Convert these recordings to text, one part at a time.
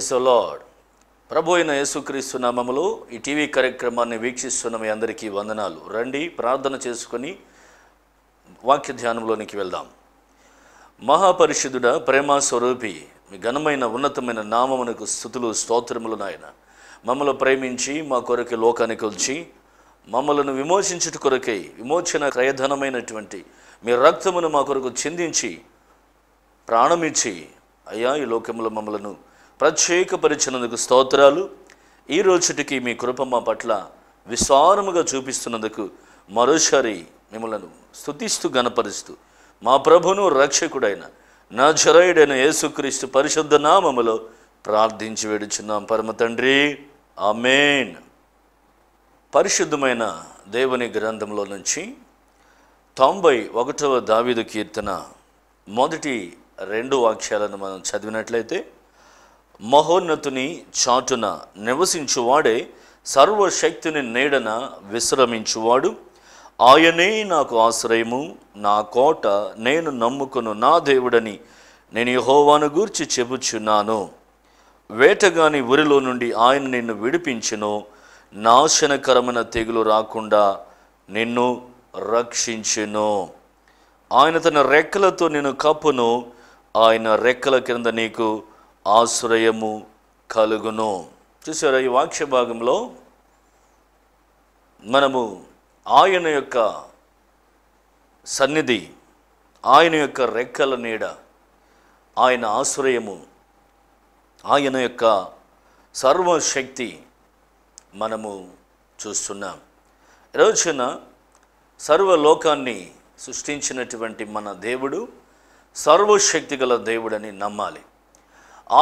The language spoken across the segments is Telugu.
ప్రైజ్ లాడ్ ప్రభు అయిన యేసుక్రీస్తు నామములు ఈ టీవీ కార్యక్రమాన్ని వీక్షిస్తున్న మీ అందరికీ వందనాలు రండి ప్రార్థన చేసుకొని వాక్య ధ్యానంలోనికి వెళ్దాం మహాపరిషుధుడ ప్రేమ స్వరూపి మీ ఘనమైన ఉన్నతమైన నామమునకు స్థుతులు స్తోత్రములు నాయన మమ్మల్ని ప్రేమించి మా కొరకు లోకానికి వచ్చి మమ్మలను విమోచించుట కొరకై విమోచన క్రయధనమైనటువంటి మీ రక్తమును మా కొరకు చిందించి ప్రాణమిచ్చి అయ్యా ఈ లోకంలో మమ్మలను ప్రత్యేకపరిచినందుకు స్తోత్రాలు ఈ రోజుటికి మీ కృప మా పట్ల విశ్వారముగా చూపిస్తున్నందుకు మరోసారి మిమ్మలను స్థుతిస్తూ గణపరుస్తూ మా ప్రభును రక్షకుడైన నా జరయుడైన యేసుక్రీస్తు పరిశుద్ధ నామములో ప్రార్థించి వేడుచున్నాం పరమ తండ్రి ఆమెన్ పరిశుద్ధమైన దేవుని గ్రంథంలో నుంచి తొంభై ఒకటవ దావిదు కీర్తన మొదటి రెండు వాక్యాలను మనం చదివినట్లయితే మహోన్నతుని చాటున నివసించువాడే సర్వశక్తిని నీడన విశ్రమించువాడు ఆయనే నాకు ఆశ్రయము నా కోట నేను నమ్ముకును నా దేవుడని నేను యహోవాను గూర్చి చెబుచున్నాను వేటగాని ఉరిలో నుండి ఆయన నిన్ను విడిపించును నాశనకరమైన తెగులు రాకుండా నిన్ను రక్షించును ఆయన తన రెక్కలతో నేను కప్పును ఆయన రెక్కల కింద నీకు ఆశ్రయము కలుగును చూసారా ఈ వాక్య భాగంలో మనము ఆయన యొక్క సన్నిధి ఆయన యొక్క రెక్కల నీడ ఆయన ఆశ్రయము ఆయన యొక్క సర్వశక్తి మనము చూస్తున్నాం రోజున సర్వలోకాన్ని సృష్టించినటువంటి మన దేవుడు సర్వశక్తి గల దేవుడని నమ్మాలి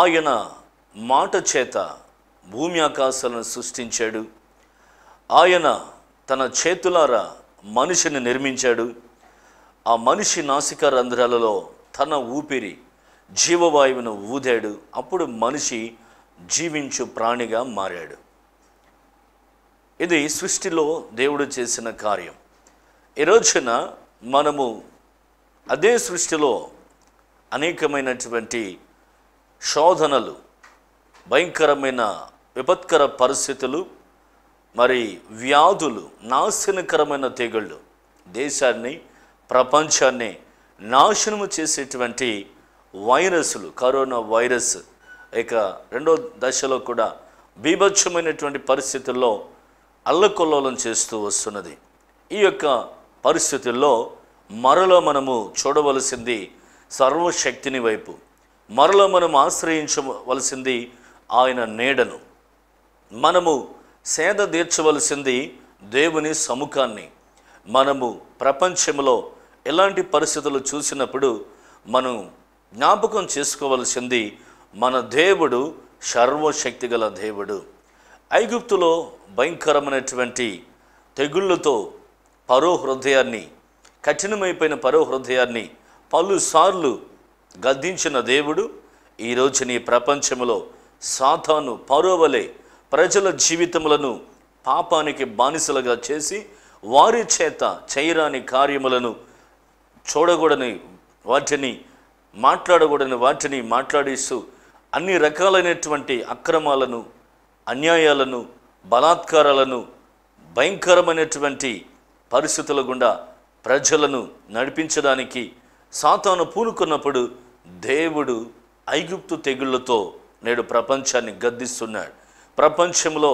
ఆయన మాట చేత భూమి ఆకాశాలను సృష్టించాడు ఆయన తన చేతులారా మనిషిని నిర్మించాడు ఆ మనిషి నాసిక రంధ్రాలలో తన ఊపిరి జీవవాయువును ఊదాడు అప్పుడు మనిషి జీవించు ప్రాణిగా మారాడు ఇది సృష్టిలో దేవుడు చేసిన కార్యం ఈరోజున మనము అదే సృష్టిలో అనేకమైనటువంటి శోధనలు భయంకరమైన విపత్కర పరిస్థితులు మరి వ్యాధులు నాశనకరమైన తెగుళ్ళు దేశాన్ని ప్రపంచాన్ని నాశనము చేసేటువంటి వైరస్లు కరోనా వైరస్ ఇక రెండో దశలో కూడా బీభత్సమైనటువంటి పరిస్థితుల్లో అల్లకొల్లోలం చేస్తూ వస్తున్నది ఈ యొక్క పరిస్థితుల్లో మరలో మనము చూడవలసింది సర్వశక్తిని వైపు మరలో మనం ఆశ్రయించవలసింది ఆయన నీడను మనము సేద తీర్చవలసింది దేవుని సముఖాన్ని మనము ప్రపంచంలో ఎలాంటి పరిస్థితులు చూసినప్పుడు మనం జ్ఞాపకం చేసుకోవలసింది మన దేవుడు సర్వశక్తి గల దేవుడు ఐగుప్తులో భయంకరమైనటువంటి తెగుళ్ళతో పరో హృదయాన్ని కఠినమైపోయిన పరో హృదయాన్ని పలుసార్లు గద్దించిన దేవుడు ఈరోజు నీ ప్రపంచంలో సాతాను పరోవలే ప్రజల జీవితములను పాపానికి బానిసలుగా చేసి వారి చేత చేయరాని కార్యములను చూడకూడని వాటిని మాట్లాడకూడని వాటిని మాట్లాడిస్తూ అన్ని రకాలైనటువంటి అక్రమాలను అన్యాయాలను బలాత్కారాలను భయంకరమైనటువంటి పరిస్థితుల గుండా ప్రజలను నడిపించడానికి సాతాను పూనుకున్నప్పుడు దేవుడు ఐగుప్తు తెగుళ్లతో నేడు ప్రపంచాన్ని గద్దిస్తున్నాడు ప్రపంచంలో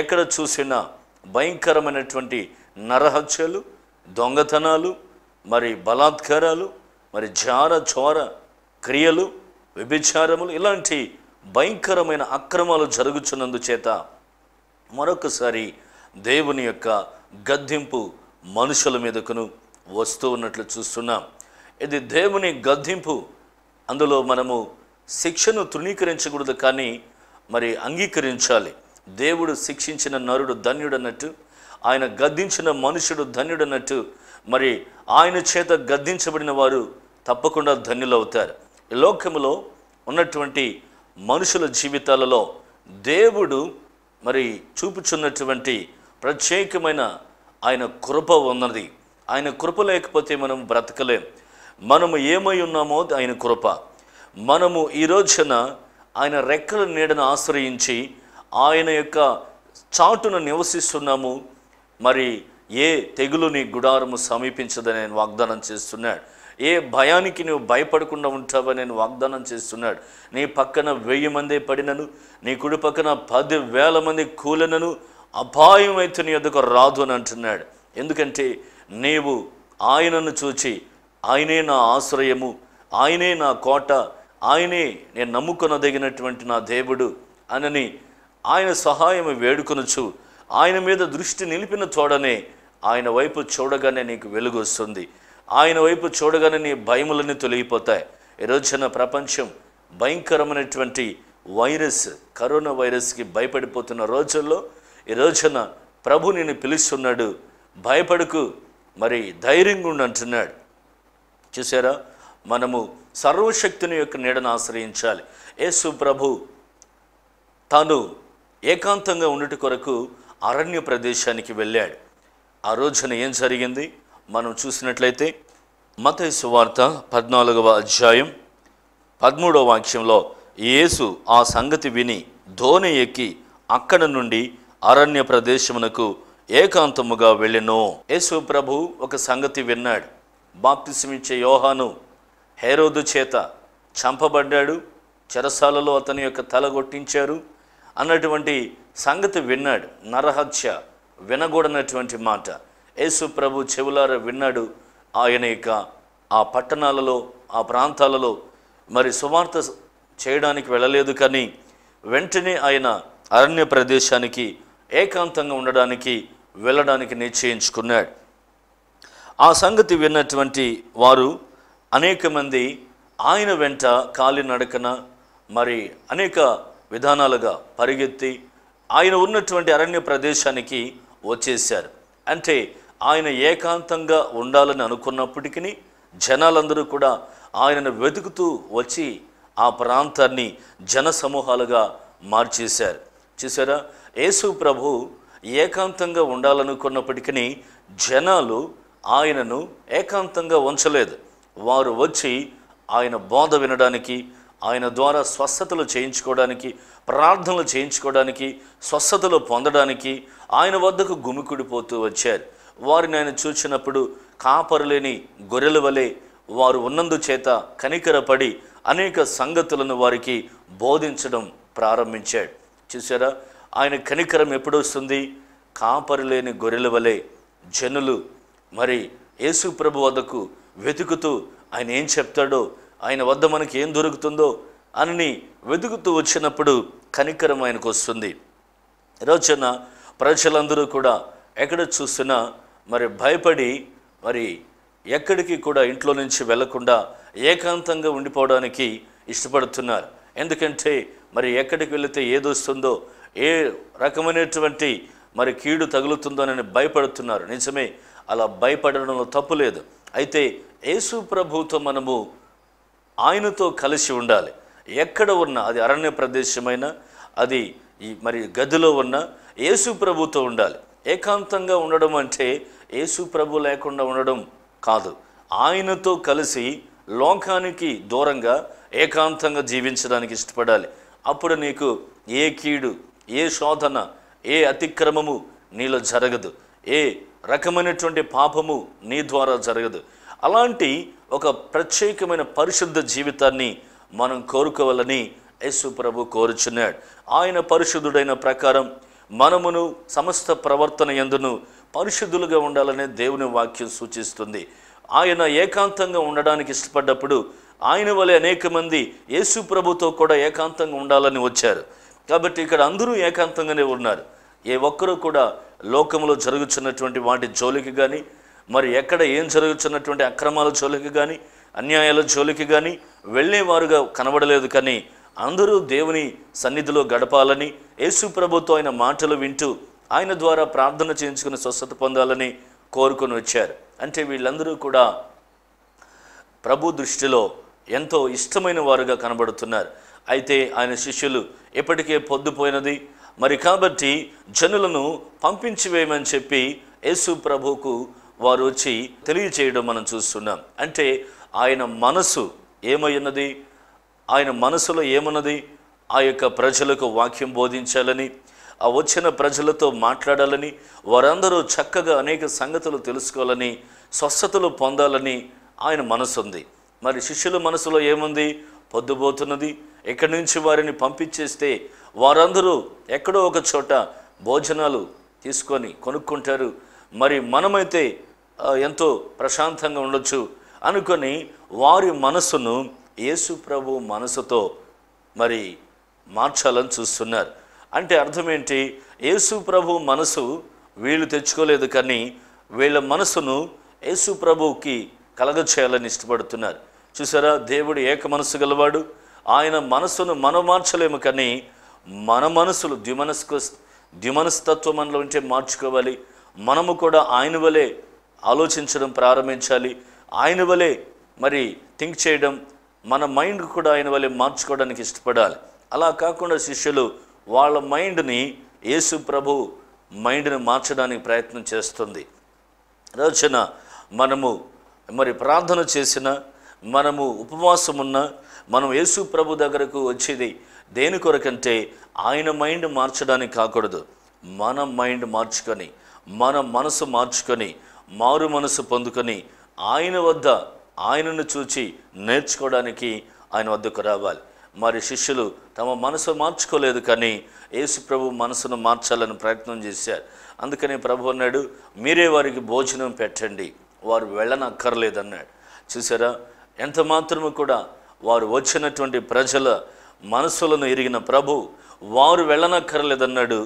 ఎక్కడ చూసినా భయంకరమైనటువంటి నరహత్యలు దొంగతనాలు మరి బలాత్కారాలు మరి జార చోర క్రియలు వ్యభిచారములు ఇలాంటి భయంకరమైన అక్రమాలు జరుగుతున్నందు చేత మరొకసారి దేవుని యొక్క గద్దింపు మనుషుల మీదకును వస్తూ ఉన్నట్లు చూస్తున్నాం ఇది దేవుని గద్దింపు అందులో మనము శిక్షను తృణీకరించకూడదు కానీ మరి అంగీకరించాలి దేవుడు శిక్షించిన నరుడు ధన్యుడన్నట్టు ఆయన గద్దించిన మనుషుడు ధన్యుడన్నట్టు మరి ఆయన చేత గద్దించబడిన వారు తప్పకుండా ధన్యులవుతారు లోకములో లోకంలో ఉన్నటువంటి మనుషుల జీవితాలలో దేవుడు మరి చూపుచున్నటువంటి ప్రత్యేకమైన ఆయన కృప ఉన్నది ఆయన కృప లేకపోతే మనం బ్రతకలేం మనము ఏమై ఉన్నామో ఆయన కృప మనము ఈ రోజున ఆయన రెక్కల నీడను ఆశ్రయించి ఆయన యొక్క చాటును నివసిస్తున్నాము మరి ఏ తెగులుని గుడారము సమీపించదని నేను వాగ్దానం చేస్తున్నాడు ఏ భయానికి నువ్వు భయపడకుండా ఉంటావని నేను వాగ్దానం చేస్తున్నాడు నీ పక్కన వెయ్యి మంది పడినను నీ కుడి పక్కన పది వేల మంది కూలినను అపాయం అయితే నీ ఎదుకు రాదు అని అంటున్నాడు ఎందుకంటే నీవు ఆయనను చూచి ఆయనే నా ఆశ్రయము ఆయనే నా కోట ఆయనే నేను నమ్ముకొనదగినటువంటి నా దేవుడు అనని ఆయన సహాయం వేడుకొనచ్చు ఆయన మీద దృష్టి నిలిపిన తోడనే ఆయన వైపు చూడగానే నీకు వెలుగు వస్తుంది ఆయన వైపు చూడగానే నీ భయములన్నీ తొలగిపోతాయి ఈరోజున ప్రపంచం భయంకరమైనటువంటి వైరస్ కరోనా వైరస్కి భయపడిపోతున్న రోజుల్లో ఈ ప్రభు నేను పిలుస్తున్నాడు భయపడుకు మరి ధైర్యంగా ఉండి అంటున్నాడు చూసారా మనము సర్వశక్తిని యొక్క నీడను ఆశ్రయించాలి యేసు ప్రభు తాను ఏకాంతంగా ఉన్నటి కొరకు అరణ్య ప్రదేశానికి వెళ్ళాడు ఆ రోజున ఏం జరిగింది మనం చూసినట్లయితే మత వార్త పద్నాలుగవ అధ్యాయం పదమూడవ వాక్యంలో యేసు ఆ సంగతి విని ధోని ఎక్కి అక్కడ నుండి అరణ్య ప్రదేశమునకు ఏకాంతముగా వెళ్ళెను యేసు ప్రభు ఒక సంగతి విన్నాడు బాప్తిసమిచ్చే యోహాను హేరోదు చేత చంపబడ్డాడు చెరసాలలో అతని యొక్క తల కొట్టించారు అన్నటువంటి సంగతి విన్నాడు నరహత్య వినగూడనటువంటి మాట యేసు ప్రభు చెవులార విన్నాడు ఆయన యొక్క ఆ పట్టణాలలో ఆ ప్రాంతాలలో మరి సువార్త చేయడానికి వెళ్ళలేదు కానీ వెంటనే ఆయన అరణ్య ప్రదేశానికి ఏకాంతంగా ఉండడానికి వెళ్ళడానికి నిశ్చయించుకున్నాడు ఆ సంగతి విన్నటువంటి వారు అనేక మంది ఆయన వెంట కాలినడకన మరి అనేక విధానాలుగా పరిగెత్తి ఆయన ఉన్నటువంటి అరణ్య ప్రదేశానికి వచ్చేశారు అంటే ఆయన ఏకాంతంగా ఉండాలని అనుకున్నప్పటికీ జనాలందరూ కూడా ఆయనను వెతుకుతూ వచ్చి ఆ ప్రాంతాన్ని జన సమూహాలుగా మార్చేశారు చూసారా యేసు ప్రభు ఏకాంతంగా ఉండాలనుకున్నప్పటికీ జనాలు ఆయనను ఏకాంతంగా ఉంచలేదు వారు వచ్చి ఆయన బోధ వినడానికి ఆయన ద్వారా స్వస్థతలు చేయించుకోవడానికి ప్రార్థనలు చేయించుకోవడానికి స్వస్థతలు పొందడానికి ఆయన వద్దకు గుమికుడిపోతూ వచ్చారు వారిని ఆయన చూసినప్పుడు కాపరులేని గొర్రెల వలె వారు ఉన్నందు చేత కనికరపడి అనేక సంగతులను వారికి బోధించడం ప్రారంభించాడు చూసారా ఆయన కనికరం ఎప్పుడొస్తుంది కాపరులేని గొర్రెల వలె జనులు మరి యేసు ప్రభు వద్దకు వెతుకుతూ ఆయన ఏం చెప్తాడో ఆయన వద్ద మనకి ఏం దొరుకుతుందో అని వెతుకుతూ వచ్చినప్పుడు కనికరం ఆయనకు వస్తుంది రోజున ప్రజలందరూ కూడా ఎక్కడ చూసినా మరి భయపడి మరి ఎక్కడికి కూడా ఇంట్లో నుంచి వెళ్లకుండా ఏకాంతంగా ఉండిపోవడానికి ఇష్టపడుతున్నారు ఎందుకంటే మరి ఎక్కడికి వెళితే ఏదొస్తుందో ఏ రకమైనటువంటి మరి కీడు తగులుతుందోనని భయపడుతున్నారు నిజమే అలా భయపడడంలో తప్పులేదు అయితే యేసు ప్రభుతో మనము ఆయనతో కలిసి ఉండాలి ఎక్కడ ఉన్నా అది అరణ్య ప్రదేశమైన అది ఈ మరి గదిలో ఉన్న యేసు ప్రభుతో ఉండాలి ఏకాంతంగా ఉండడం అంటే యేసు ప్రభు లేకుండా ఉండడం కాదు ఆయనతో కలిసి లోకానికి దూరంగా ఏకాంతంగా జీవించడానికి ఇష్టపడాలి అప్పుడు నీకు ఏ కీడు ఏ శోధన ఏ అతిక్రమము నీలో జరగదు ఏ రకమైనటువంటి పాపము నీ ద్వారా జరగదు అలాంటి ఒక ప్రత్యేకమైన పరిశుద్ధ జీవితాన్ని మనం కోరుకోవాలని యేసు ప్రభు కోరుచున్నాడు ఆయన పరిశుద్ధుడైన ప్రకారం మనమును సమస్త ప్రవర్తన ఎందును పరిశుద్ధులుగా ఉండాలనే దేవుని వాక్యం సూచిస్తుంది ఆయన ఏకాంతంగా ఉండడానికి ఇష్టపడ్డప్పుడు ఆయన వలె అనేక మంది యేసు ప్రభుతో కూడా ఏకాంతంగా ఉండాలని వచ్చారు కాబట్టి ఇక్కడ అందరూ ఏకాంతంగానే ఉన్నారు ఏ ఒక్కరూ కూడా లోకంలో జరుగుతున్నటువంటి వాటి జోలికి కానీ మరి ఎక్కడ ఏం జరుగుతున్నటువంటి అక్రమాల జోలికి కానీ అన్యాయాల జోలికి కానీ వెళ్ళేవారుగా కనబడలేదు కానీ అందరూ దేవుని సన్నిధిలో గడపాలని యేసు ప్రభుత్వం ఆయన మాటలు వింటూ ఆయన ద్వారా ప్రార్థన చేయించుకుని స్వస్థత పొందాలని కోరుకొని వచ్చారు అంటే వీళ్ళందరూ కూడా ప్రభు దృష్టిలో ఎంతో ఇష్టమైన వారుగా కనబడుతున్నారు అయితే ఆయన శిష్యులు ఎప్పటికే పొద్దుపోయినది మరి కాబట్టి జనులను పంపించివేయమని చెప్పి యేసు ప్రభుకు వారు వచ్చి తెలియచేయడం మనం చూస్తున్నాం అంటే ఆయన మనసు ఏమయ్యున్నది ఆయన మనసులో ఏమున్నది ఆ యొక్క ప్రజలకు వాక్యం బోధించాలని ఆ వచ్చిన ప్రజలతో మాట్లాడాలని వారందరూ చక్కగా అనేక సంగతులు తెలుసుకోవాలని స్వస్థతలు పొందాలని ఆయన మనసు ఉంది మరి శిష్యుల మనసులో ఏముంది పొద్దుబోతున్నది ఇక్కడి నుంచి వారిని పంపించేస్తే వారందరూ ఎక్కడో ఒక చోట భోజనాలు తీసుకొని కొనుక్కుంటారు మరి మనమైతే ఎంతో ప్రశాంతంగా ఉండొచ్చు అనుకొని వారి మనసును యేసు ప్రభు మనసుతో మరి మార్చాలని చూస్తున్నారు అంటే అర్థం ఏంటి యేసు ప్రభు మనసు వీళ్ళు తెచ్చుకోలేదు కానీ వీళ్ళ మనసును యేసు ప్రభువుకి కలగచేయాలని ఇష్టపడుతున్నారు చూసారా దేవుడు ఏక మనసు గలవాడు ఆయన మనసును మనం మార్చలేము కానీ మన మనసులు ద్విమనస్కు ద్విమనస్తత్వం మనలో ఉంటే మార్చుకోవాలి మనము కూడా ఆయన వలె ఆలోచించడం ప్రారంభించాలి ఆయన వలె మరి థింక్ చేయడం మన మైండ్ కూడా ఆయన వలె మార్చుకోవడానికి ఇష్టపడాలి అలా కాకుండా శిష్యులు వాళ్ళ మైండ్ని యేసు ప్రభు మైండ్ని మార్చడానికి ప్రయత్నం చేస్తుంది రోజున మనము మరి ప్రార్థన చేసిన మనము ఉపవాసం ఉన్న మనం యేసు ప్రభు దగ్గరకు వచ్చేది దేని కొరకంటే ఆయన మైండ్ మార్చడానికి కాకూడదు మన మైండ్ మార్చుకొని మన మనసు మార్చుకొని మారు మనసు పొందుకొని ఆయన వద్ద ఆయనను చూచి నేర్చుకోవడానికి ఆయన వద్దకు రావాలి మరి శిష్యులు తమ మనసు మార్చుకోలేదు కానీ యేసు ప్రభు మనసును మార్చాలని ప్రయత్నం చేశారు అందుకని ప్రభు అన్నాడు మీరే వారికి భోజనం పెట్టండి వారు వెళ్ళనక్కర్లేదన్నాడు చూసారా ఎంత మాత్రము కూడా వారు వచ్చినటువంటి ప్రజల మనసులను ఎరిగిన ప్రభు వారు వెళ్ళనక్కర్లేదన్నాడు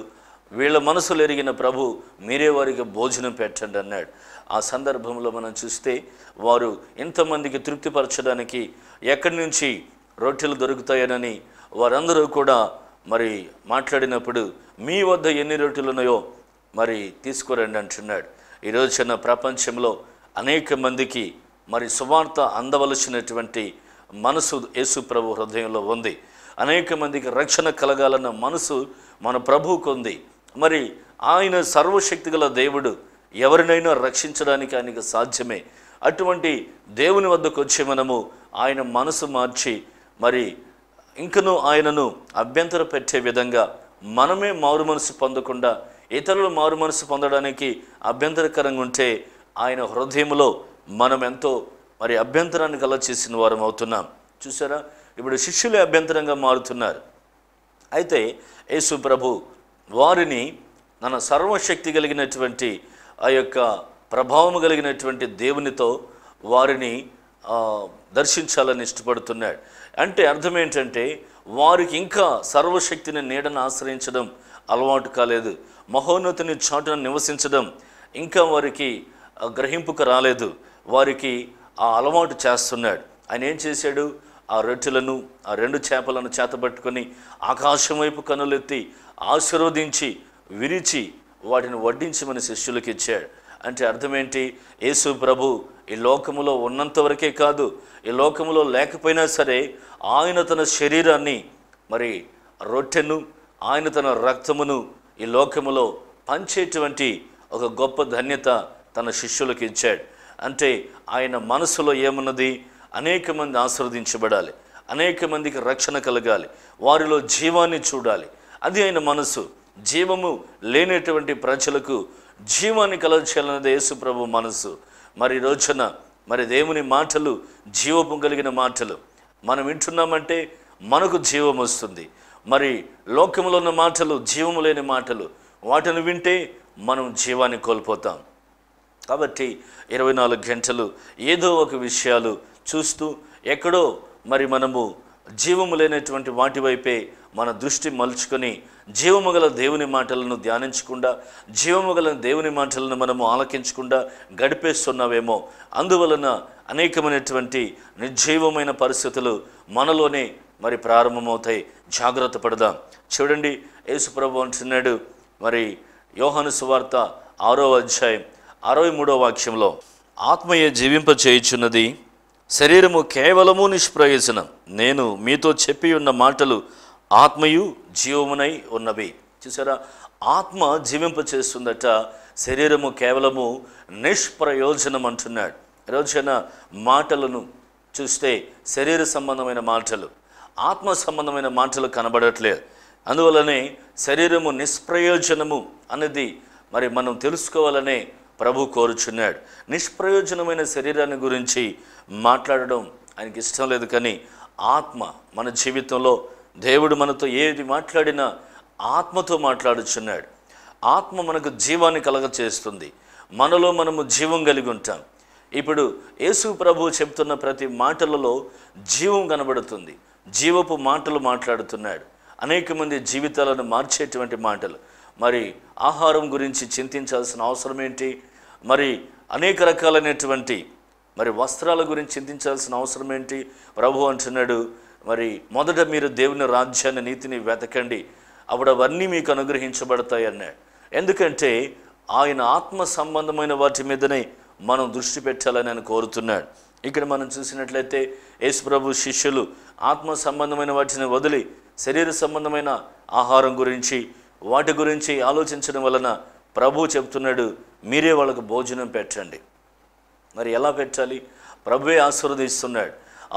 వీళ్ళ మనసులు ఎరిగిన ప్రభు మీరే వారికి భోజనం పెట్టండి అన్నాడు ఆ సందర్భంలో మనం చూస్తే వారు ఇంతమందికి తృప్తిపరచడానికి ఎక్కడి నుంచి రొట్టెలు దొరుకుతాయనని వారందరూ కూడా మరి మాట్లాడినప్పుడు మీ వద్ద ఎన్ని రొట్టెలు ఉన్నాయో మరి తీసుకురండి అంటున్నాడు ఈరోజు చిన్న ప్రపంచంలో అనేక మందికి మరి సువార్త అందవలసినటువంటి మనసు యేసు ప్రభు హృదయంలో ఉంది అనేక మందికి రక్షణ కలగాలన్న మనసు మన ప్రభువుకు ఉంది మరి ఆయన సర్వశక్తి గల దేవుడు ఎవరినైనా రక్షించడానికి ఆయనకు సాధ్యమే అటువంటి దేవుని వద్దకు వచ్చి మనము ఆయన మనసు మార్చి మరి ఇంకను ఆయనను అభ్యంతర పెట్టే విధంగా మనమే మారు మనసు పొందకుండా ఇతరులు మారు మనసు పొందడానికి అభ్యంతరకరంగా ఉంటే ఆయన హృదయంలో మనం ఎంతో మరి అభ్యంతరాన్ని అలా చేసిన వారం అవుతున్నాం చూసారా ఇప్పుడు శిష్యులే అభ్యంతరంగా మారుతున్నారు అయితే యేసు ప్రభు వారిని తన సర్వశక్తి కలిగినటువంటి ఆ యొక్క ప్రభావం కలిగినటువంటి దేవునితో వారిని దర్శించాలని ఇష్టపడుతున్నాడు అంటే అర్థం ఏంటంటే వారికి ఇంకా సర్వశక్తిని నీడను ఆశ్రయించడం అలవాటు కాలేదు మహోన్నతిని చాటున నివసించడం ఇంకా వారికి గ్రహింపుకు రాలేదు వారికి ఆ అలవాటు చేస్తున్నాడు ఆయన ఏం చేశాడు ఆ రొట్టెలను ఆ రెండు చేపలను చేతబట్టుకొని ఆకాశం వైపు కనులెత్తి ఆశీర్వదించి విరిచి వాటిని వడ్డించమని శిష్యులకు ఇచ్చాడు అంటే అర్థమేంటి యేసు ప్రభు ఈ లోకములో ఉన్నంత వరకే కాదు ఈ లోకములో లేకపోయినా సరే ఆయన తన శరీరాన్ని మరి రొట్టెను ఆయన తన రక్తమును ఈ లోకములో పంచేటువంటి ఒక గొప్ప ధన్యత తన శిష్యులకు ఇచ్చాడు అంటే ఆయన మనసులో ఏమున్నది అనేక మంది ఆశీర్వదించబడాలి అనేక మందికి రక్షణ కలగాలి వారిలో జీవాన్ని చూడాలి అది ఆయన మనసు జీవము లేనటువంటి ప్రజలకు జీవాన్ని కలగచేయాలన్నది యేసుప్రభు మనసు మరి రోజున మరి దేవుని మాటలు జీవము కలిగిన మాటలు మనం వింటున్నామంటే మనకు జీవం వస్తుంది మరి లోకంలో ఉన్న మాటలు జీవము లేని మాటలు వాటిని వింటే మనం జీవాన్ని కోల్పోతాం కాబట్టి ఇరవై నాలుగు గంటలు ఏదో ఒక విషయాలు చూస్తూ ఎక్కడో మరి మనము జీవము లేనటువంటి వాటి వైపే మన దృష్టి మలుచుకొని జీవము గల దేవుని మాటలను ధ్యానించకుండా జీవము గల దేవుని మాటలను మనము ఆలకించకుండా గడిపేస్తున్నావేమో అందువలన అనేకమైనటువంటి నిర్జీవమైన పరిస్థితులు మనలోనే మరి ప్రారంభమవుతాయి జాగ్రత్త పడదాం చూడండి యేసుప్రభు అంటున్నాడు మరి యోహాను సువార్త ఆరో అధ్యాయం అరవై మూడో వాక్యంలో ఆత్మయ జీవింప చేయుచున్నది శరీరము కేవలము నిష్ప్రయోజనం నేను మీతో చెప్పి ఉన్న మాటలు ఆత్మయు జీవమునై ఉన్నవి చూసారా ఆత్మ జీవింప చేస్తుందట శరీరము కేవలము నిష్ప్రయోజనం అంటున్నాడు రోజున మాటలను చూస్తే శరీర సంబంధమైన మాటలు ఆత్మ సంబంధమైన మాటలు కనబడట్లేదు అందువలనే శరీరము నిష్ప్రయోజనము అనేది మరి మనం తెలుసుకోవాలనే ప్రభు కోరుచున్నాడు నిష్ప్రయోజనమైన శరీరాన్ని గురించి మాట్లాడడం ఆయనకి ఇష్టం లేదు కానీ ఆత్మ మన జీవితంలో దేవుడు మనతో ఏది మాట్లాడినా ఆత్మతో మాట్లాడుచున్నాడు ఆత్మ మనకు జీవాన్ని కలగచేస్తుంది మనలో మనము జీవం కలిగి ఉంటాం ఇప్పుడు యేసు ప్రభు చెప్తున్న ప్రతి మాటలలో జీవం కనబడుతుంది జీవపు మాటలు మాట్లాడుతున్నాడు అనేక మంది జీవితాలను మార్చేటువంటి మాటలు మరి ఆహారం గురించి చింతించాల్సిన అవసరం ఏంటి మరి అనేక రకాలైనటువంటి మరి వస్త్రాల గురించి చింతించాల్సిన అవసరం ఏంటి ప్రభు అంటున్నాడు మరి మొదట మీరు దేవుని రాజ్యాన్ని నీతిని వెతకండి అప్పుడు అవన్నీ మీకు అనుగ్రహించబడతాయి ఎందుకంటే ఆయన ఆత్మ సంబంధమైన వాటి మీదనే మనం దృష్టి పెట్టాలని ఆయన కోరుతున్నాడు ఇక్కడ మనం చూసినట్లయితే ప్రభు శిష్యులు ఆత్మ సంబంధమైన వాటిని వదిలి శరీర సంబంధమైన ఆహారం గురించి వాటి గురించి ఆలోచించడం వలన ప్రభు చెప్తున్నాడు మీరే వాళ్ళకు భోజనం పెట్టండి మరి ఎలా పెట్టాలి ప్రభువే ఆశీర్వదిస్తున్నాడు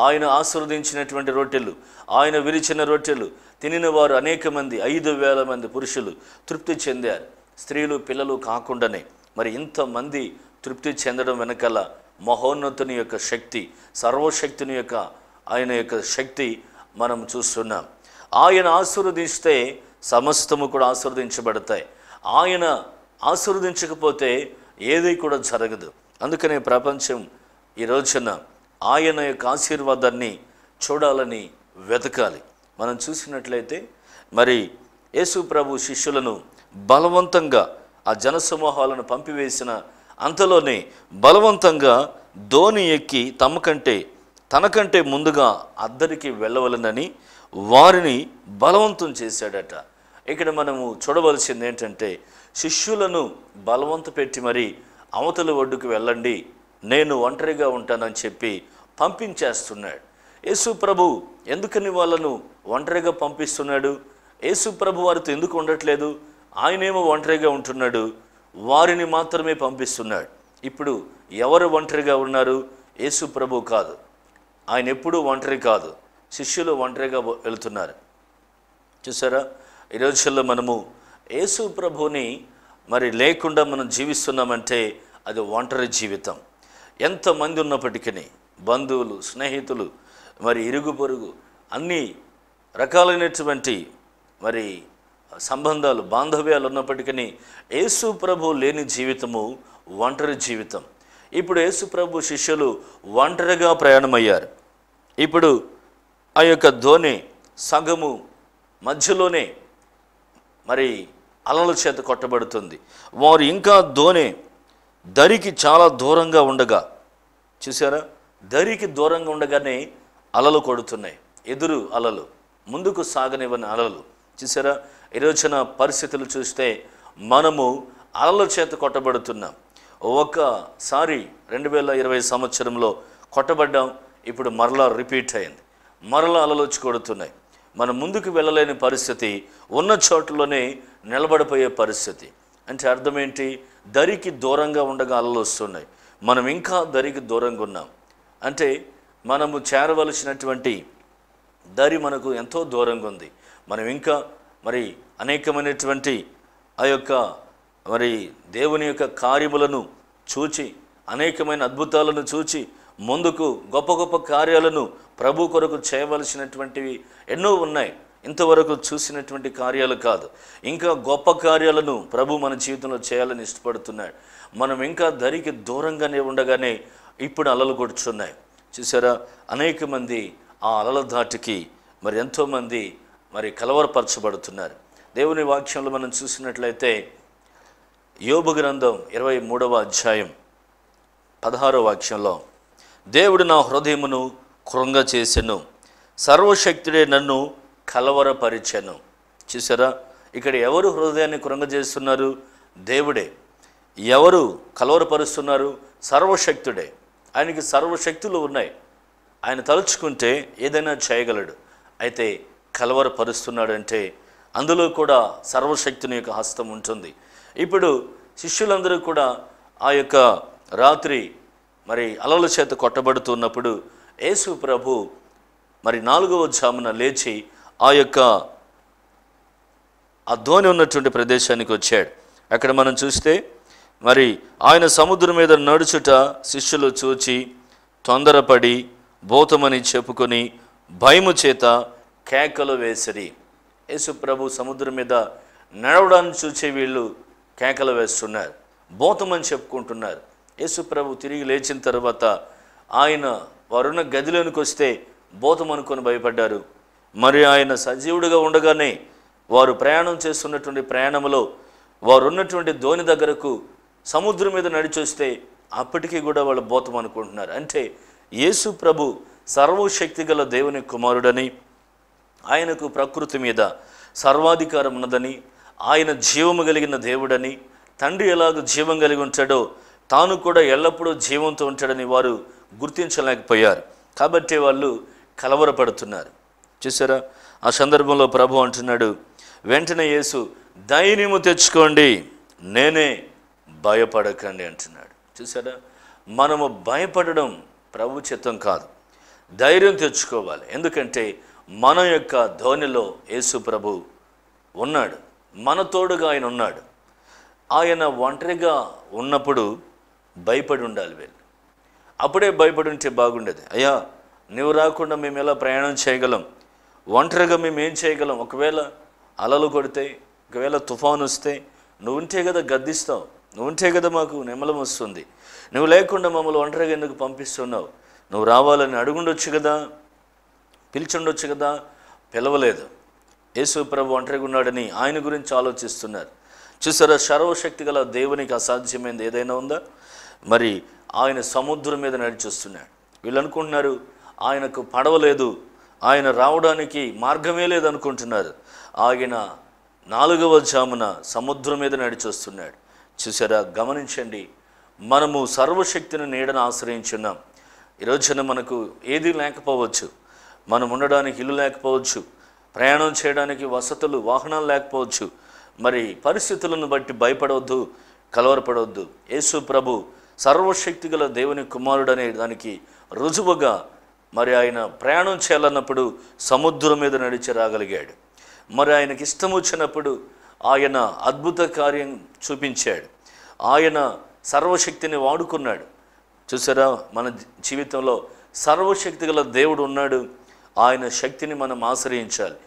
ఆయన ఆశీర్వదించినటువంటి రొట్టెలు ఆయన విరిచిన రొట్టెలు తినిన వారు అనేక మంది ఐదు వేల మంది పురుషులు తృప్తి చెందారు స్త్రీలు పిల్లలు కాకుండానే మరి ఇంతమంది తృప్తి చెందడం వెనకాల మహోన్నతుని యొక్క శక్తి సర్వశక్తిని యొక్క ఆయన యొక్క శక్తి మనం చూస్తున్నాం ఆయన ఆశీర్వదిస్తే సమస్తము కూడా ఆశీర్వదించబడతాయి ఆయన ఆశీర్వదించకపోతే ఏది కూడా జరగదు అందుకనే ప్రపంచం ఈ రోజున ఆయన యొక్క ఆశీర్వాదాన్ని చూడాలని వెతకాలి మనం చూసినట్లయితే మరి యేసు ప్రభు శిష్యులను బలవంతంగా ఆ జనసమూహాలను పంపివేసిన అంతలోనే బలవంతంగా ధోని ఎక్కి తమ కంటే తనకంటే ముందుగా అద్దరికి వెళ్ళవలనని వారిని బలవంతం చేశాడట ఇక్కడ మనము చూడవలసింది ఏంటంటే శిష్యులను బలవంత పెట్టి మరి అవతల ఒడ్డుకు వెళ్ళండి నేను ఒంటరిగా ఉంటానని చెప్పి పంపించేస్తున్నాడు యేసు ప్రభు ఎందుకని వాళ్ళను ఒంటరిగా పంపిస్తున్నాడు యేసు ప్రభు వారితో ఎందుకు ఉండట్లేదు ఆయనేమో ఒంటరిగా ఉంటున్నాడు వారిని మాత్రమే పంపిస్తున్నాడు ఇప్పుడు ఎవరు ఒంటరిగా ఉన్నారు యేసు ప్రభు కాదు ఆయన ఎప్పుడూ ఒంటరి కాదు శిష్యులు ఒంటరిగా వెళుతున్నారు చూసారా ఈ రోజుల్లో మనము యేసు ప్రభుని మరి లేకుండా మనం జీవిస్తున్నామంటే అది ఒంటరి జీవితం ఎంతమంది ఉన్నప్పటికీ బంధువులు స్నేహితులు మరి ఇరుగు పొరుగు అన్ని రకాలైనటువంటి మరి సంబంధాలు బాంధవ్యాలు ఉన్నప్పటికీ యేసు ప్రభు లేని జీవితము ఒంటరి జీవితం ఇప్పుడు యేసు ప్రభు శిష్యులు ఒంటరిగా ప్రయాణమయ్యారు ఇప్పుడు ఆ యొక్క ధోని సగము మధ్యలోనే మరి అలల చేత కొట్టబడుతుంది వారు ఇంకా ధోని దరికి చాలా దూరంగా ఉండగా చూసారా దరికి దూరంగా ఉండగానే అలలు కొడుతున్నాయి ఎదురు అలలు ముందుకు సాగనివ్వని అలలు చూసారా ఈరోజున పరిస్థితులు చూస్తే మనము అలల చేత కొట్టబడుతున్నాం ఒక్కసారి రెండు వేల ఇరవై సంవత్సరంలో కొట్టబడ్డాం ఇప్పుడు మరలా రిపీట్ అయింది మరలా అలలు వచ్చి కొడుతున్నాయి మనం ముందుకు వెళ్ళలేని పరిస్థితి ఉన్న చోట్లనే నిలబడిపోయే పరిస్థితి అంటే అర్థం ఏంటి దరికి దూరంగా ఉండగా అలలు వస్తున్నాయి మనం ఇంకా దరికి దూరంగా ఉన్నాం అంటే మనము చేరవలసినటువంటి దరి మనకు ఎంతో దూరంగా ఉంది మనం ఇంకా మరి అనేకమైనటువంటి ఆ యొక్క మరి దేవుని యొక్క కార్యములను చూచి అనేకమైన అద్భుతాలను చూచి ముందుకు గొప్ప గొప్ప కార్యాలను ప్రభు కొరకు చేయవలసినటువంటివి ఎన్నో ఉన్నాయి ఇంతవరకు చూసినటువంటి కార్యాలు కాదు ఇంకా గొప్ప కార్యాలను ప్రభు మన జీవితంలో చేయాలని ఇష్టపడుతున్నాడు మనం ఇంకా దరికి దూరంగానే ఉండగానే ఇప్పుడు అలలు కొడుచున్నాయి చూసారా అనేక మంది ఆ అలల దాటికి మరి ఎంతోమంది మరి కలవరపరచబడుతున్నారు దేవుని వాక్యంలో మనం చూసినట్లయితే యోబు గ్రంథం ఇరవై మూడవ అధ్యాయం పదహారో వాక్యంలో దేవుడు నా హృదయమును కృంగచేసెను సర్వశక్తుడే నన్ను కలవరపరిచెను చూసారా ఇక్కడ ఎవరు హృదయాన్ని కృంగజేస్తున్నారు దేవుడే ఎవరు కలవరపరుస్తున్నారు సర్వశక్తుడే ఆయనకి సర్వశక్తులు ఉన్నాయి ఆయన తలుచుకుంటే ఏదైనా చేయగలడు అయితే కలవరపరుస్తున్నాడంటే అందులో కూడా సర్వశక్తుని యొక్క హస్తం ఉంటుంది ఇప్పుడు శిష్యులందరూ కూడా ఆ యొక్క రాత్రి మరి అలల చేత కొట్టబడుతున్నప్పుడు యేసు ప్రభు మరి నాలుగవ జామున లేచి ఆ యొక్క ఆ ధోని ఉన్నటువంటి ప్రదేశానికి వచ్చాడు అక్కడ మనం చూస్తే మరి ఆయన సముద్రం మీద నడుచుట శిష్యులు చూచి తొందరపడి భూతమని చెప్పుకొని భయము చేత కేకలు వేసిరి యేసు ప్రభు సముద్రం మీద నడవడాన్ని చూసే వీళ్ళు కేకలు వేస్తున్నారు భూతమని చెప్పుకుంటున్నారు యేసు ప్రభు తిరిగి లేచిన తర్వాత ఆయన వారున్న గదిలోనికి వస్తే భూతం అనుకొని భయపడ్డారు మరి ఆయన సజీవుడిగా ఉండగానే వారు ప్రయాణం చేస్తున్నటువంటి ప్రయాణంలో వారు ఉన్నటువంటి ధోని దగ్గరకు సముద్రం మీద నడిచొస్తే అప్పటికీ కూడా వాళ్ళు భూతం అనుకుంటున్నారు అంటే యేసు ప్రభు సర్వశక్తి గల దేవుని కుమారుడని ఆయనకు ప్రకృతి మీద సర్వాధికారం ఉన్నదని ఆయన జీవము కలిగిన దేవుడని తండ్రి ఎలాగ జీవం కలిగి ఉంటాడో తాను కూడా ఎల్లప్పుడూ జీవంతో ఉంటాడని వారు గుర్తించలేకపోయారు కాబట్టి వాళ్ళు కలవరపడుతున్నారు చూసారా ఆ సందర్భంలో ప్రభు అంటున్నాడు వెంటనే యేసు ధైర్యము తెచ్చుకోండి నేనే భయపడకండి అంటున్నాడు చూసారా మనము భయపడడం ప్రభు చిత్తం కాదు ధైర్యం తెచ్చుకోవాలి ఎందుకంటే మన యొక్క ధోనిలో యేసు ప్రభు ఉన్నాడు మన తోడుగా ఆయన ఉన్నాడు ఆయన ఒంటరిగా ఉన్నప్పుడు భయపడి ఉండాలి వీళ్ళు అప్పుడే భయపడి ఉంటే బాగుండేది అయ్యా నువ్వు రాకుండా మేము ఎలా ప్రయాణం చేయగలం ఒంటరిగా మేము ఏం చేయగలం ఒకవేళ అలలు కొడితే ఒకవేళ తుఫాను వస్తే నువ్వు ఉంటే కదా గద్దిస్తావు నువ్వు ఉంటే కదా మాకు నిమ్మలం వస్తుంది నువ్వు లేకుండా మమ్మల్ని ఒంటరిగా ఎందుకు పంపిస్తున్నావు నువ్వు రావాలని అడుగుండొచ్చు కదా పిలిచిండొచ్చు కదా పిలవలేదు యేసు ప్రభు ఒంటరిగా ఉన్నాడని ఆయన గురించి ఆలోచిస్తున్నారు చూసారా సర్వశక్తి గల దేవునికి అసాధ్యమైనది ఏదైనా ఉందా మరి ఆయన సముద్రం మీద నడిచొస్తున్నాడు వీళ్ళు అనుకుంటున్నారు ఆయనకు పడవలేదు ఆయన రావడానికి మార్గమే లేదనుకుంటున్నారు ఆయన నాలుగవ జామున సముద్రం మీద నడిచొస్తున్నాడు చూసారా గమనించండి మనము సర్వశక్తిని నీడను ఆశ్రయించున్నాం ఈరోజున మనకు ఏది లేకపోవచ్చు మనం ఉండడానికి ఇల్లు లేకపోవచ్చు ప్రయాణం చేయడానికి వసతులు వాహనాలు లేకపోవచ్చు మరి పరిస్థితులను బట్టి భయపడవద్దు కలవరపడవద్దు యేసు ప్రభు సర్వశక్తి గల దేవుని కుమారుడు అనే దానికి రుజువుగా మరి ఆయన ప్రయాణం చేయాలన్నప్పుడు సముద్రం మీద నడిచి రాగలిగాడు మరి ఆయనకి ఇష్టం వచ్చినప్పుడు ఆయన అద్భుత కార్యం చూపించాడు ఆయన సర్వశక్తిని వాడుకున్నాడు చూసారా మన జీవితంలో సర్వశక్తి గల దేవుడు ఉన్నాడు ఆయన శక్తిని మనం ఆశ్రయించాలి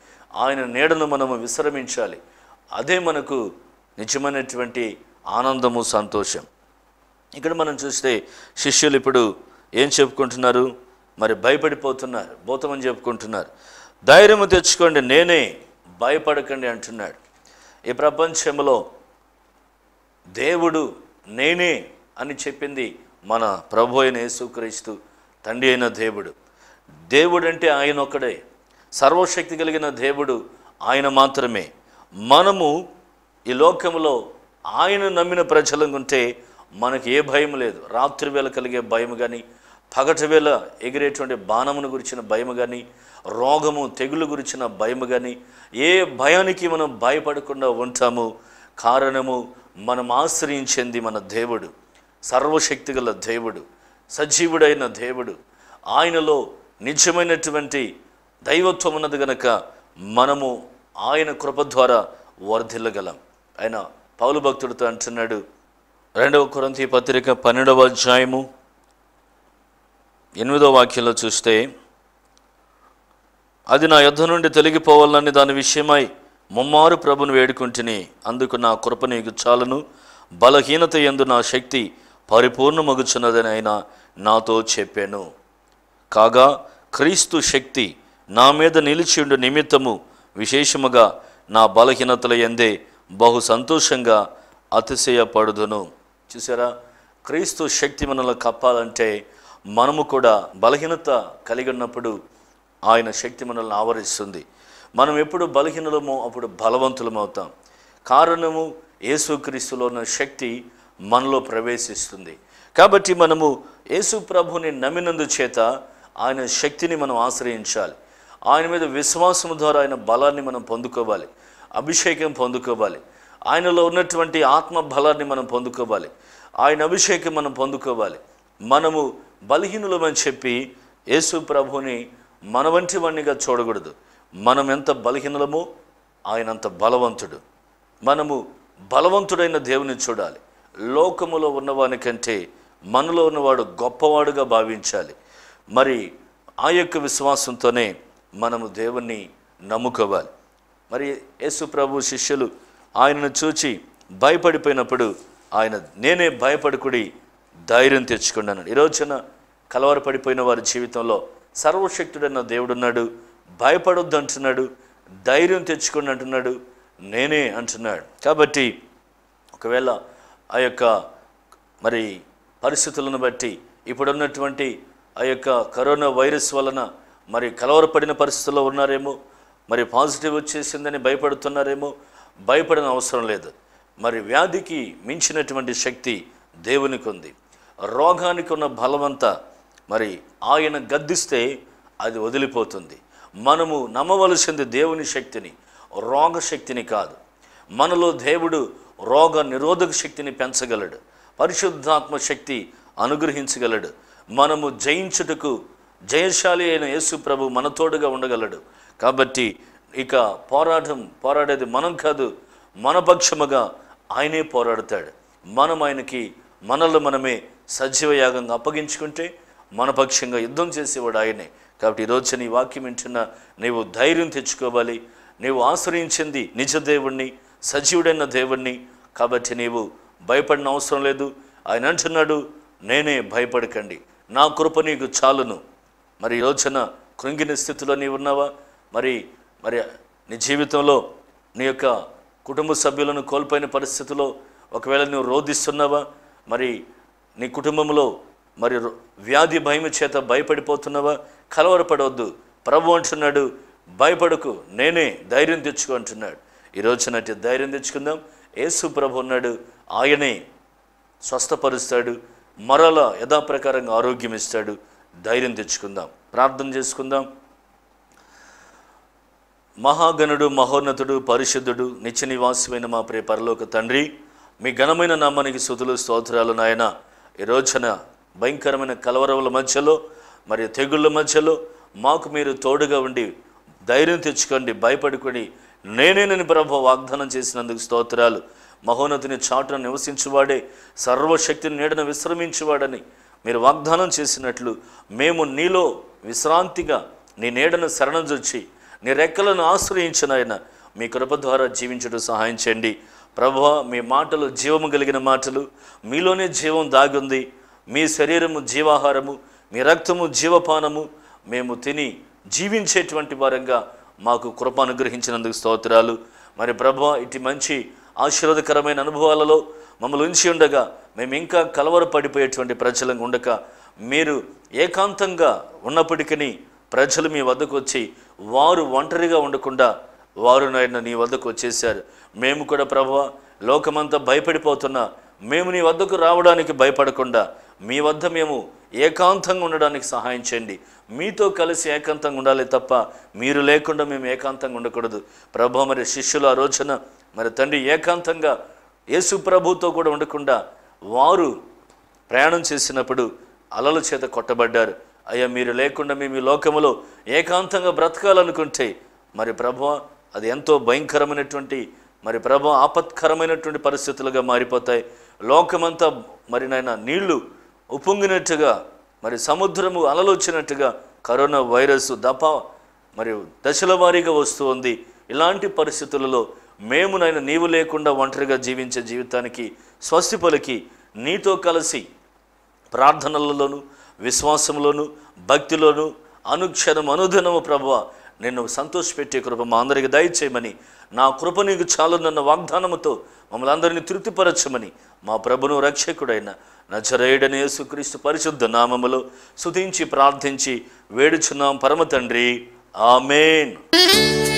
ఆయన నీడను మనము విశ్రమించాలి అదే మనకు నిజమైనటువంటి ఆనందము సంతోషం ఇక్కడ మనం చూస్తే శిష్యులు ఇప్పుడు ఏం చెప్పుకుంటున్నారు మరి భయపడిపోతున్నారు భూతమని చెప్పుకుంటున్నారు ధైర్యము తెచ్చుకోండి నేనే భయపడకండి అంటున్నాడు ఈ ప్రపంచంలో దేవుడు నేనే అని చెప్పింది మన ప్రభు అయిన యేసుక్రీస్తు తండ్రి అయిన దేవుడు దేవుడంటే ఆయన ఒక్కడే సర్వశక్తి కలిగిన దేవుడు ఆయన మాత్రమే మనము ఈ లోకంలో ఆయన నమ్మిన ప్రజలంగా ఉంటే మనకి ఏ భయం లేదు రాత్రి వేళ కలిగే భయం కానీ పగటి వేళ ఎగిరేటువంటి బాణమును గురించిన భయం కానీ రోగము తెగులు గురించిన భయం కానీ ఏ భయానికి మనం భయపడకుండా ఉంటాము కారణము మనం ఆశ్రయించింది మన దేవుడు సర్వశక్తి గల దేవుడు సజీవుడైన దేవుడు ఆయనలో నిజమైనటువంటి దైవత్వం ఉన్నది గనక మనము ఆయన కృప ద్వారా వర్ధిల్లగలం ఆయన పౌలు భక్తుడితో అంటున్నాడు రెండవ కొరంతి పత్రిక పన్నెండవ అధ్యాయము ఎనిమిదవ వాక్యంలో చూస్తే అది నా యుద్ధ నుండి తొలగిపోవాలని దాని విషయమై ముమ్మారు ప్రభును వేడుకుంటుని అందుకు నా కృప నీకు బలహీనత ఎందు నా శక్తి పరిపూర్ణ మగుచున్నదని ఆయన నాతో చెప్పాను కాగా క్రీస్తు శక్తి నా మీద నిలిచిండు నిమిత్తము విశేషముగా నా బలహీనతల ఎందే బహు సంతోషంగా అతిశయపడుదును చూసారా క్రీస్తు శక్తి మనలో కప్పాలంటే మనము కూడా బలహీనత కలిగి ఉన్నప్పుడు ఆయన శక్తి మనల్ని ఆవరిస్తుంది మనం ఎప్పుడు బలహీనలమో అప్పుడు బలవంతులమవుతాం కారణము యేసుక్రీస్తులో ఉన్న శక్తి మనలో ప్రవేశిస్తుంది కాబట్టి మనము యేసు ప్రభుని నమ్మినందు చేత ఆయన శక్తిని మనం ఆశ్రయించాలి ఆయన మీద విశ్వాసం ద్వారా ఆయన బలాన్ని మనం పొందుకోవాలి అభిషేకం పొందుకోవాలి ఆయనలో ఉన్నటువంటి ఆత్మ బలాన్ని మనం పొందుకోవాలి ఆయన అభిషేకం మనం పొందుకోవాలి మనము బలహీనులమని చెప్పి యేసు ప్రభుని మన వంటి వాణ్ణిగా చూడకూడదు మనం ఎంత బలహీనులమో ఆయన అంత బలవంతుడు మనము బలవంతుడైన దేవుని చూడాలి లోకములో ఉన్నవాని కంటే మనలో ఉన్నవాడు గొప్పవాడుగా భావించాలి మరి ఆ యొక్క విశ్వాసంతోనే మనము దేవుణ్ణి నమ్ముకోవాలి మరి యేసు ప్రభు శిష్యులు ఆయనను చూచి భయపడిపోయినప్పుడు ఆయన నేనే భయపడుకుడి ధైర్యం తెచ్చుకున్నాను ఈరోజున కలవర పడిపోయిన వారి జీవితంలో సర్వశక్తుడన్న దేవుడున్నాడు భయపడొద్దు అంటున్నాడు ధైర్యం తెచ్చుకోండి అంటున్నాడు నేనే అంటున్నాడు కాబట్టి ఒకవేళ ఆ యొక్క మరి పరిస్థితులను బట్టి ఇప్పుడున్నటువంటి ఆ యొక్క కరోనా వైరస్ వలన మరి కలవరపడిన పరిస్థితుల్లో ఉన్నారేమో మరి పాజిటివ్ వచ్చేసిందని భయపడుతున్నారేమో భయపడిన అవసరం లేదు మరి వ్యాధికి మించినటువంటి శక్తి దేవునికి ఉంది రోగానికి ఉన్న బలమంతా మరి ఆయన గద్దిస్తే అది వదిలిపోతుంది మనము నమ్మవలసింది దేవుని శక్తిని రోగశక్తిని కాదు మనలో దేవుడు రోగ నిరోధక శక్తిని పెంచగలడు పరిశుద్ధాత్మ శక్తి అనుగ్రహించగలడు మనము జయించుటకు జయశాలి అయిన యేసు ప్రభు మనతోడుగా ఉండగలడు కాబట్టి ఇక పోరాటం పోరాడేది మనం కాదు మన పక్షముగా ఆయనే పోరాడతాడు మనం ఆయనకి మనల్ని మనమే సజీవయాగంగా అప్పగించుకుంటే మన పక్షంగా యుద్ధం చేసేవాడు ఆయనే కాబట్టి ఈరోజు నీ వాక్యం వింటున్న నీవు ధైర్యం తెచ్చుకోవాలి నీవు ఆశ్రయించింది నిజ దేవుణ్ణి సజీవుడైన దేవుణ్ణి కాబట్టి నీవు భయపడిన అవసరం లేదు ఆయన అంటున్నాడు నేనే భయపడకండి నా కృప నీకు చాలును మరి ఈ కృంగిన స్థితిలో ఉన్నావా మరి మరి నీ జీవితంలో నీ యొక్క కుటుంబ సభ్యులను కోల్పోయిన పరిస్థితుల్లో ఒకవేళ నువ్వు రోధిస్తున్నావా మరి నీ కుటుంబంలో మరి వ్యాధి భయం చేత భయపడిపోతున్నావా కలవరపడవద్దు ప్రభు అంటున్నాడు భయపడకు నేనే ధైర్యం తెచ్చుకో అంటున్నాడు ఈరోజు నాటి ధైర్యం తెచ్చుకుందాం యేసు ప్రభు ఉన్నాడు ఆయనే స్వస్థపరుస్తాడు మరలా యథాప్రకారంగా ఆరోగ్యం ఇస్తాడు ధైర్యం తెచ్చుకుందాం ప్రార్థన చేసుకుందాం మహాగణుడు మహోన్నతుడు పరిశుద్ధుడు నిత్య నివాసమైన మా ప్రియ పరలోక తండ్రి మీ ఘనమైన నామానికి సుతులు స్తోత్రాలు నాయన ఈ రోజున భయంకరమైన కలవరముల మధ్యలో మరియు తెగుళ్ళ మధ్యలో మాకు మీరు తోడుగా ఉండి ధైర్యం తెచ్చుకోండి భయపడుకొని నేనేనని ప్రభు వాగ్దానం చేసినందుకు స్తోత్రాలు మహోన్నతిని చాటును నివసించువాడే సర్వశక్తిని నీడను విశ్రమించువాడని మీరు వాగ్దానం చేసినట్లు మేము నీలో విశ్రాంతిగా నీ నీడను శరణం చొచ్చి నీ రెక్కలను ఆశ్రయించిన ఆయన మీ కృప ద్వారా జీవించడం సహాయం చేయండి ప్రభు మీ మాటలు జీవము కలిగిన మాటలు మీలోనే జీవం దాగుంది మీ శరీరము జీవాహారము మీ రక్తము జీవపానము మేము తిని జీవించేటువంటి వారంగా మాకు కృప అనుగ్రహించినందుకు స్తోత్రాలు మరి ప్రభు ఇటు మంచి ఆశీర్వాదకరమైన అనుభవాలలో మమ్మల్ని ఉంచి ఉండగా మేము ఇంకా కలవరపడిపోయేటువంటి ప్రజలంగా ఉండక మీరు ఏకాంతంగా ఉన్నప్పటికీ ప్రజలు మీ వద్దకు వచ్చి వారు ఒంటరిగా ఉండకుండా వారు నాయన నీ వద్దకు వచ్చేసారు మేము కూడా ప్రభు లోకమంతా భయపడిపోతున్నా మేము నీ వద్దకు రావడానికి భయపడకుండా మీ వద్ద మేము ఏకాంతంగా ఉండడానికి సహాయం చేయండి మీతో కలిసి ఏకాంతంగా ఉండాలి తప్ప మీరు లేకుండా మేము ఏకాంతంగా ఉండకూడదు ప్రభు మరి శిష్యులు ఆ రోజున మరి తండ్రి ఏకాంతంగా యేసు ప్రభుతో కూడా ఉండకుండా వారు ప్రయాణం చేసినప్పుడు అలల చేత కొట్టబడ్డారు అయ్యా మీరు లేకుండా మేము ఈ లోకములో ఏకాంతంగా బ్రతకాలనుకుంటే మరి ప్రభు అది ఎంతో భయంకరమైనటువంటి మరి ప్రభు ఆపత్కరమైనటువంటి పరిస్థితులుగా మారిపోతాయి లోకమంతా మరి నాయన నీళ్లు ఉప్పొంగినట్టుగా మరి సముద్రము అలలొచ్చినట్టుగా కరోనా వైరస్ దప మరి దశల వారీగా వస్తూ ఉంది ఇలాంటి పరిస్థితులలో మేము నాయన నీవు లేకుండా ఒంటరిగా జీవించే జీవితానికి స్వస్తి పలికి నీతో కలిసి ప్రార్థనలలోనూ విశ్వాసంలోను భక్తిలోను అనుక్షణం అనుదినము ప్రభు నిన్ను సంతోషపెట్టే కృప మా అందరికి దయచేయమని నా కృప నీకు చాలునన్న వాగ్దానముతో మమ్మల్ని అందరినీ తృప్తిపరచమని మా ప్రభును రక్షకుడైన నజరేయుడని యేసుక్రీస్తు పరిశుద్ధ నామములు సుధించి ప్రార్థించి వేడుచున్నాం పరమ తండ్రి ఆమెన్